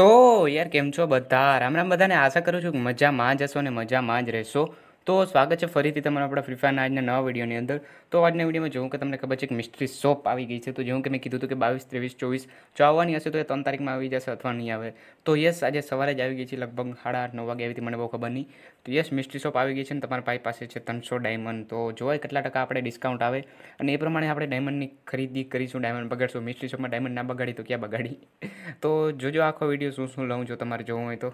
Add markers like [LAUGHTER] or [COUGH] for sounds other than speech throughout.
તો યાર કેમ છો બધા રામ રામ બધાને આશા કરું છું કે મજામાં હશો ને મજામાં જ રહેશો તો સ્વાગત છે ફરીથી તમારા આપણા ફ્રી ફાયરના આજના નવા વિડીયોની અંદર તો આજના વિડીયોમાં જોઉં કે તમને ખબર છે કે મિસ્ટ્રી શોપ આવી ગઈ છે તો જેવું કે મેં કીધું હતું કે બાવીસ ત્રેવીસ ચોવીસ જો આવવાની હશે તો એ ત્રણ તારીખમાં આવી જશે અથવા નહીં આવે તો યસ આજે સવારે જ આવી ગઈ છે લગભગ સાડા આઠ નવ વાગે આવી હતી મને બહુ ખબર નહીં તો યસ મિસ્ટ્રી શોપ આવી ગઈ છે ને તમારા ભાઈ પાસે છે ત્રણસો ડાયમંડ તો જોવાય કેટલા ટકા આપણે ડિસ્કાઉન્ટ આવે અને એ પ્રમાણે આપણે ડાયમંડની ખરીદી કરીશું ડાયમંડ બગાડશું મિસ્ટ્રી શોપમાં ડાયમંડ ના બગાડી તો ક્યાં બગાડી તો જોજો આખો વિડીયો શું શું લઉં જો તમારે જોવું હોય તો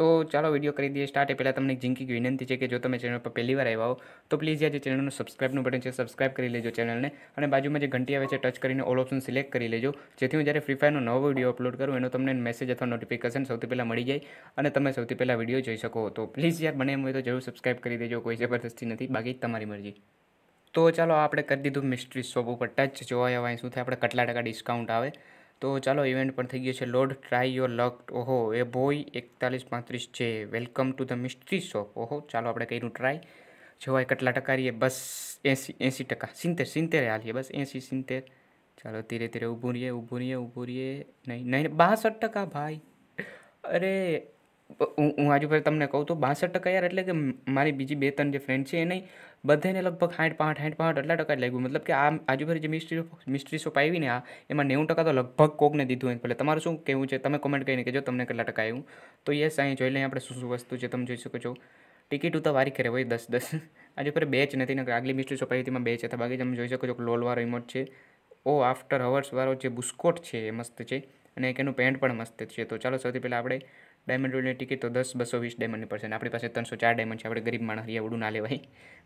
તો ચાલો વિડીયો કરી દઈએ સ્ટાર્ટ એ પહેલાં તમને જિંકી વિનંતી છે કે જો તમે ચેનલ પર પહેલી વાર આવ્યા હો તો પ્લીઝ યાર ચેનલનું સબસ્ક્રાઇબનું બટન છે સબસ્ક્રાઇબ કરી લેજો ચેનલને અને બાજુમાં જે ઘંટી આવે છે ટચ કરીને ઓલ ઓપ્શન સિલેક્ટ કરી લેજો જેથી હું જ્યારે ફ્રી ફાયરનો નવો વિડીયો અપલોડ કરું એનો તમને મેસેજ અથવા નોટિફિકેશન સૌથી પહેલાં મળી જાય અને તમે સૌથી પહેલાં વિડીયો જોઈ શકો તો પ્લીઝ યાર મને એમ હોય તો જરૂર સબસ્ક્રાઇબ કરી દેજો કોઈ જબરદસ્તી નથી બાકી તમારી મરજી તો ચાલો આપણે કરી દીધું મિસ્ટ્રી શોપ ઉપર ટચ જોવા આવ્યા શું થાય આપણે કેટલા ટકા ડિસ્કાઉન્ટ આવે તો ચાલો ઇવેન્ટ પણ થઈ ગયો છે લોર્ડ ટ્રાય યોર લક ઓહો એ બોય એકતાલીસ પાંત્રીસ છે welcome to the mystery shop ઓહો ચાલો આપણે કહીનું ટ્રાય જોવાય કેટલા ટકા રહીએ બસ એંસી એંસી ટકા સિત્તેર સિત્તેરે હાલીએ બસ એંસી સિત્તેર ચાલો ધીરે ધીરે ઊભું રહીએ ઊભું રહીએ ઊભું રહીએ નહીં નહીં બાસઠ ટકા ભાઈ અરે હું આજુ પર તમને કહું તો બાસઠ ટકા યાર એટલે કે મારી બીજી બે ત્રણ જે ફ્રેન્ડ છે એને બધાને લગભગ સાઠ પાંઠ સાઠ પાંઠ એટલા ટકા લાગ્યું મતલબ કે આ આજુબાજુ જે મિસ્ટ્રી મિસ્ટ્રી શોપ આવી ને આ એમાં નેવું ટકા તો લગભગ કોકને દીધું હોય પહેલાં તમારું શું કહેવું છે તમે કોમેન્ટ કરીને કહેજો તમને કેટલા ટકા આવ્યું તો યસ અહીં જોઈ લઈએ આપણે શું શું વસ્તુ છે તમે જોઈ શકો છો ટિકિટ તો વારી કરે હોય દસ દસ [LAUGHS] આજે પર બે જ નથી ને આગલી મિસ્ટ્રી શોપ આવી તેમાં બે છે બાકી તમે જોઈ શકો છો લોલવાળો ઇમોટ છે ઓ આફ્ટર વાળો જે બુસ્કોટ છે એ મસ્ત છે અને એક એનું પેન્ટ પણ મસ્ત છે તો ચાલો સૌથી પહેલાં આપણે ડાયમંડ રોયલની ટિકિટ તો દસ બસો વીસ ડાયમંડની પડશે અને આપણી પાસે ત્રણસો ચાર ડાયમંડ છે આપણે ગરીબ માણસ રિયા ના લેવાય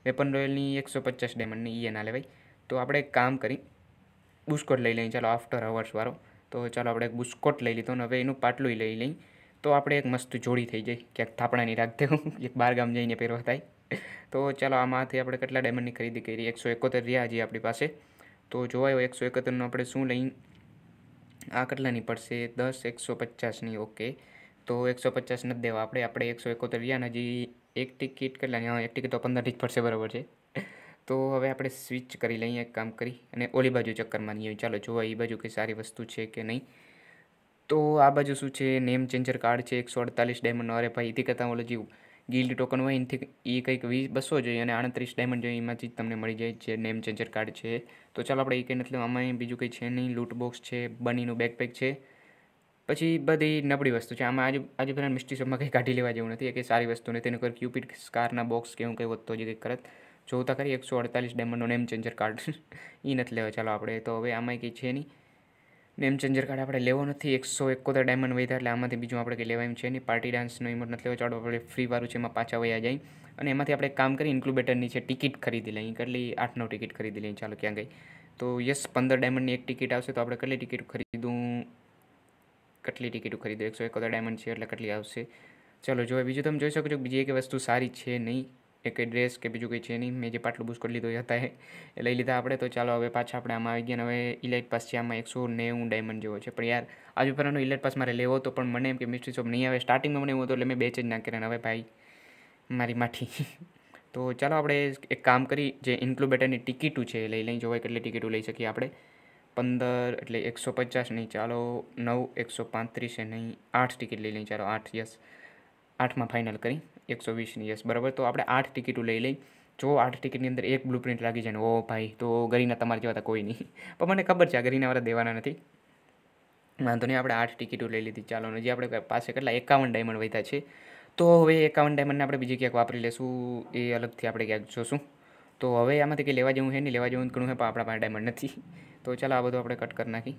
વેપન રોયલની એકસો પચાસ ડાયમંડની એ ના લેવાય તો આપણે એક કામ કરી બુસ્કોટ લઈ લઈએ ચાલો આફ્ટર અવર્સવાળો તો ચાલો આપણે એક બુસ્કોટ લઈ લીધો અને હવે એનું પાટલું લઈ લઈએ તો આપણે એક મસ્ત જોડી થઈ જાય ક્યાંક થાપણાની રાખતે એક બાર ગામ જઈને પહેરવા થાય તો ચાલો આમાંથી આપણે કેટલા ડાયમંડની ખરીદી કરી એકસો એકોતેર રહ્યા હજી આપણી પાસે તો જોવાયો એકસો એકોતેરનું આપણે શું લઈ આ કેટલાની પડશે દસ એકસો પચાસની ઓકે તો એકસો પચાસ નથી દેવા આપણે આપણે એકસો એકોતેર રહ્યા ને હજી એક ટિકિટ કેટલાની હા એક ટિકિટ તો પંદરથી જ પડશે બરાબર છે તો હવે આપણે સ્વિચ કરી લઈએ એક કામ કરી અને ઓલી બાજુ ચક્કર માનીએ ચાલો જોવા એ બાજુ કંઈ સારી વસ્તુ છે કે નહીં તો આ બાજુ શું છે નેમ ચેન્જર કાર્ડ છે એકસો અડતાલીસ ડાયમંડનો અરે ભાઈ એથી કરતાં ઓલો જીવ ગિલ્ડ ટોકન હોય એથી એ કંઈક વીસ બસો જોઈએ અને આડત્રીસ ડાયમંડ જોઈએ એમાંથી જ તમને મળી જાય છે નેમ ચેન્જર કાર્ડ છે તો ચાલો આપણે એ કંઈ નથી આમાં બીજું કંઈ છે નહીં લૂટ બોક્સ છે બનીનું બેકપેક છે પછી બધી નબળી વસ્તુ છે આમાં આજે આજે પેલા મિસ્ટ્રી શોપમાં કંઈ કાઢી લેવા જેવું નથી કે સારી વસ્તુ નથી તેનું કોઈ ક્યુપિડ સ્કારના બોક્સ કે એવું કંઈ વધતો જે કંઈક કરત જોતા કરી એકસો અડતાલીસ ડાયમંડનો નેમ ચેન્જર કાર્ડ એ નથી લેવા ચાલો આપણે તો હવે આમાં કંઈ છે નહીં નેમ ચેન્જર કાર્ડ આપણે લેવો નથી એકસો એકોતેર ડાયમંડ વધ્યા એટલે આમાંથી બીજું આપણે કંઈ લેવા એમ છે નહીં પાર્ટી ડાન્સનો ઇમોટ નથી લેવો ચાલો આપણે ફ્રી વાળું છે એમાં પાછા વયા જાય અને એમાંથી આપણે કામ કરી ઇન્ક્લુબેટરની છે ટિકિટ ખરીદી લઈએ કેટલી આઠ નવ ટિકિટ ખરીદી લઈએ ચાલો ક્યાં ગઈ તો યસ પંદર ડાયમંડની એક ટિકિટ આવશે તો આપણે કેટલી ટિકિટ ખરીદું કેટલી ટિકિટો ખરીદો એકસો એકોતેર ડાયમંડ છે એટલે કેટલી આવશે ચલો જો બીજું તમે જોઈ શકો છો બીજી એક વસ્તુ સારી છે નહીં એક ડ્રેસ કે બીજું કંઈ છે નહીં મેં જે પાટલું બુસ્કટ લીધો હતા એ લઈ લીધા આપણે તો ચાલો હવે પાછા આપણે આમાં આવી ગયા હવે ઇલાઇટ પાસ છે આમાં એકસો નેવું ડાયમંડ જેવો છે પણ યાર આજુ પરનો ઇલાઇટ પાસ મારે લેવો તો પણ મને એમ કે મિસ્ટ્રી શોપ નહીં આવે સ્ટાર્ટિંગમાં મને એવું હતો એટલે મેં બેચ જ ના કર્યા હવે ભાઈ મારી માઠી તો ચાલો આપણે એક કામ કરી જે ઇન્ક્લુબેટરની ટિકિટો છે એ લઈ લઈ જોવાય કેટલી ટિકિટો લઈ શકીએ આપણે પંદર એટલે એકસો પચાસ નહીં ચાલો નવ એકસો પાંત્રીસે નહીં આઠ ટિકિટ લઈ લઈ ચાલો આઠ યસ આઠમાં ફાઇનલ કરી એકસો વીસની યસ બરાબર તો આપણે આઠ ટિકિટો લઈ લઈ જો આઠ ટિકિટની અંદર એક બ્લુ પ્રિન્ટ લાગી જાય ને ઓ ભાઈ તો ગરીના તમારે જેવા કોઈ નહીં પણ મને ખબર છે આ ગરીનાવાળા દેવાના નથી વાંધો નહીં આપણે આઠ ટિકિટો લઈ લીધી ચાલો જે આપણે પાસે કેટલા એકાવન ડાયમંડ વધ્યા છે તો હવે એકાવન ડાયમંડને આપણે બીજી ક્યાંક વાપરી લેશું એ અલગથી આપણે ક્યાંક જોશું તો હવે આમાંથી કંઈ લેવા જવું હે નહીં લેવા જવું ઘણું છે પણ આપણા પાસે ડાયમંડ નથી તો ચાલો આ બધું આપણે કટ કરી નાખી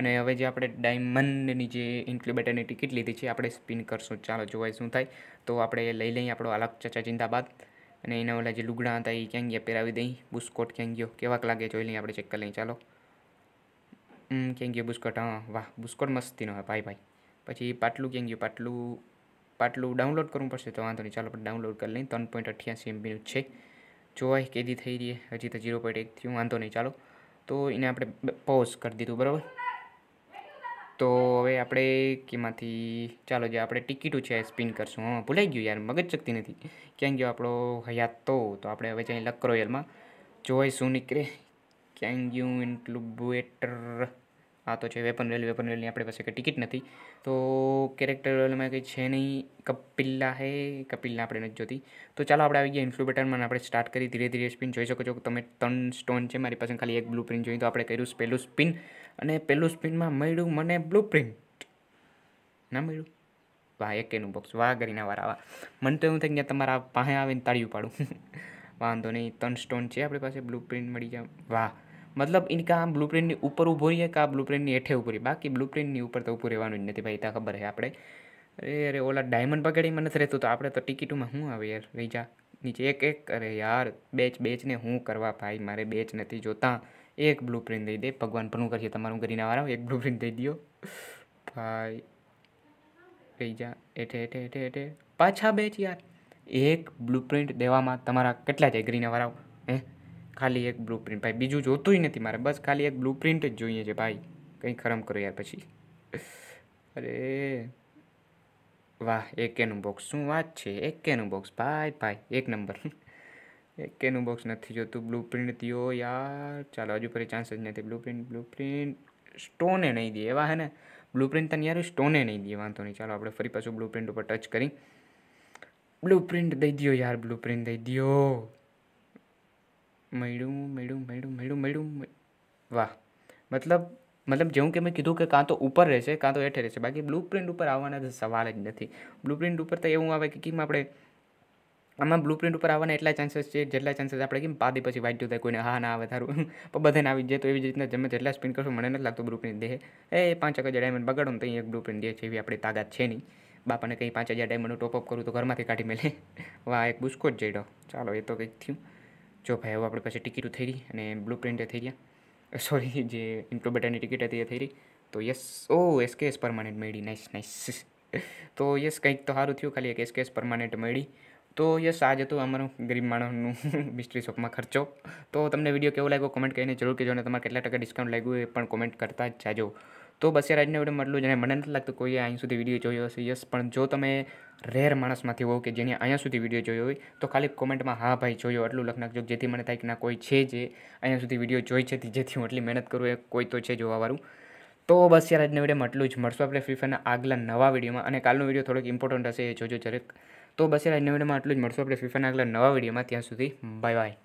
અને હવે જે આપણે ડાયમંડની જે ઇન્ક્યુબેટરની ટિકિટ લીધી છે આપણે સ્પિન કરશું ચાલો જોવાય શું થાય તો આપણે લઈ લઈએ આપણો અલગ ચચા જિંદાબાદ અને એના ઓલા જે લુગડા હતા એ ક્યાં ગયા પહેરાવી દઈ બુસ્કોટ ક્યાં ગયો કેવાક લાગે જોઈ લઈએ આપણે ચેક કરી લઈએ ચાલો ક્યાં ગયો બુસ્કોટ હા વાહ બુસ્કોટ મસ્તીનો હોય ભાઈ ભાઈ પછી પાટલું ક્યાં ગયું પાટલું પાટલું ડાઉનલોડ કરવું પડશે તો વાંધો નહીં ચાલો આપણે ડાઉનલોડ કરી લઈએ ત્રણ પોઈન્ટ અઠ્યાસી એમબીનું છે જોવાય કેદી થઈ રહી હજી તો ઝીરો પોઈન્ટ એક થયું વાંધો નહીં ચાલો તો એને આપણે પોઝ કરી દીધું બરાબર તો હવે આપણે કેમાંથી ચાલો જે આપણે ટિકિટો છે સ્પિન કરશું હા ભૂલાઈ ગયું યાર મગજ શકતી નથી ક્યાં ગયો આપણો હયાત તો તો આપણે હવે જઈને લકરોયલમાં જોઈ શું નીકળે ક્યાંય ગયું એટલું બેટર આ તો છે વેપન રેલ વેપન રેલની આપણી પાસે કંઈ ટિકિટ નથી તો કેરેક્ટર રોલમાં કંઈ છે નહીં કપિલ્લા હે કપિલ્લા આપણે નથી જોતી તો ચાલો આપણે આવી ગયા ઇન્ફ્લુ આપણે સ્ટાર્ટ કરી ધીરે ધીરે સ્પિન જોઈ શકો છો તમે ત્રણ સ્ટોન છે મારી પાસે ખાલી એક બ્લુ પ્રિન્ટ જોઈ તો આપણે કર્યું પહેલું સ્પિન અને પહેલું સ્પિનમાં મળ્યું મને બ્લુ પ્રિન્ટ ના મળ્યું વાહ એકેનું બોક્સ વાહ કરીને વારા વાહ મને તો એવું થાય કે તમારા પાસે આવીને તાળીયું પાડું [LAUGHS] વાંધો નહીં ત્રણ સ્ટોન છે આપણી પાસે બ્લુ પ્રિન્ટ મળી જાય વાહ મતલબ ઇનકા બ્લુ પ્રિન્ટની ઉપર ઊભો રહીએ કે બ્લુ પ્રિન્ટની હેઠે ઊભું રહીએ બાકી બ્લુપ્રિન્ટની ઉપર તો ઊભું રહેવાનું જ નથી ભાઈ ત્યાં ખબર છે આપણે અરે અરે ઓલા ડાયમંડ પકડીમાં નથી રહેતું તો આપણે તો ટિકિટમાં શું આવે યાર લઈ જા નીચે એક એક અરે યાર બેચ બેચને હું કરવા ભાઈ મારે બેચ નથી જોતા એક બ્લુ પ્રિન્ટ દઈ દે ભગવાન ભલું કરશે તમારું કરીને વાળા એક પ્રિન્ટ દઈ દો ભાઈ રહી જા એઠે એઠે એઠે એઠે પાછા બેચ યાર એક પ્રિન્ટ દેવામાં તમારા કેટલા જાય ગ્રીનવાળાઓ હે ખાલી એક બ્લુ પ્રિન્ટ ભાઈ બીજું જોતું નથી મારે બસ ખાલી એક બ્લુ પ્રિન્ટ જ જોઈએ છે ભાઈ કંઈ ખરમ કરો યાર પછી અરે વાહ એકેનું બોક્સ શું વાત છે એકેનું બોક્સ ભાઈ ભાઈ એક નંબર એકેનું બોક્સ નથી જોતું બ્લુ પ્રિન્ટ થયો યાર ચાલો હજુ ફરી ચાન્સ જ નથી બ્લુ પ્રિન્ટ બ્લુ પ્રિન્ટ સ્ટોને નહીં દે એવા હે ને બ્લુ પ્રિન્ટ તને યાર સ્ટોને નહીં દે વાંધો નહીં ચાલો આપણે ફરી પાછું બ્લુ પ્રિન્ટ ઉપર ટચ કરી બ્લુ પ્રિન્ટ દઈ દો યાર બ્લુ પ્રિન્ટ દઈ દો મળ્યું મળ્યું મળ્યું મળ્યું મળ્યું વાહ મતલબ મતલબ જેવું કે મેં કીધું કે કાં તો ઉપર રહેશે કાં તો હેઠે રહેશે બાકી બ્લુ પ્રિન્ટ ઉપર આવવાના તો સવાલ જ નથી બ્લુ પ્રિન્ટ ઉપર તો એવું આવે કે કેમ આપણે આમાં બ્લુ પ્રિન્ટ ઉપર આવવાના એટલા ચાન્સીસ છે જેટલા ચાન્સીસ આપણે કેમ પાદી પછી વાંચ્યું થાય કોઈને હા ના આવે ધારું [LAUGHS] પણ બધાને આવી જાય તો એવી રીતના તમે જેટલા સ્પિન કરશો મને નથી લાગતું બ્લુ પ્રિન્ટ દેહ એ પાંચ હજાર ડાયમંડ બગાડો ને તો એક બ્લુ પ્રિન્ટ દે છે એવી આપણી તાકાત છે નહીં બાપાને કંઈ પાંચ હજાર ડાયમંડનું ટોપઅપ કરું તો ઘરમાંથી કાઢી મેલે [LAUGHS] વાહ એક બુસ્કો જ જઈડો ચાલો એ તો કંઈક થયું જો ભાઈ હવે આપણી પાસે ટિકિટો થઈ રહી અને બ્લુ પ્રિન્ટે થઈ ગયા સોરી [LAUGHS] જે ઇન્ક્રોબેટાની ટિકિટ હતી એ થઈ રહી તો યસ ઓ એસકેએસ પરમાનન્ટ મળી નાઇસ નાઇસ [LAUGHS] તો યસ કંઈક તો સારું થયું ખાલી એક એસકેએસ પરમાનન્ટ મળી તો યસ આજ હતું અમારું ગરીબ માણસનું મિસ્ટ્રી [LAUGHS] શોપમાં ખર્ચો તો તમને વિડીયો કેવો લાગ્યો કોમેન્ટ કરીને જરૂર કહેજો અને તમારે કેટલા ટકા ડિસ્કાઉન્ટ લાગ્યું એ પણ કોમેન્ટ કરતા જ જાજો તો બસ યાર આજના વિડીયોમાં એટલું જ અને મને નથી લાગતું કોઈએ અહીં સુધી વિડીયો જોયો હશે યસ પણ જો તમે રેર માણસમાંથી હોવ કે જેને અહીંયા સુધી વિડીયો જોયો હોય તો ખાલી કોમેન્ટમાં હા ભાઈ જોયો એટલું લખ નાખજો જેથી મને થાય કે ના કોઈ છે જે અહીંયા સુધી વિડીયો જોઈ છે જેથી હું એટલી મહેનત કરું એ કોઈ તો છે જોવાવાળું તો બસ યાર આજના વિડીયોમાં એટલું જ મળશું આપણે ફ્રી ફાયરના આગલા નવા વિડીયોમાં અને કાલનો વિડીયો થોડોક ઇમ્પોર્ટન્ટ હશે એ જોજો જરેક તો બસ યાર આજના વિડીયોમાં એટલું જ મળશું આપણે ફ્રી ફાયરના આગલા નવા વિડીયોમાં ત્યાં સુધી બાય બાય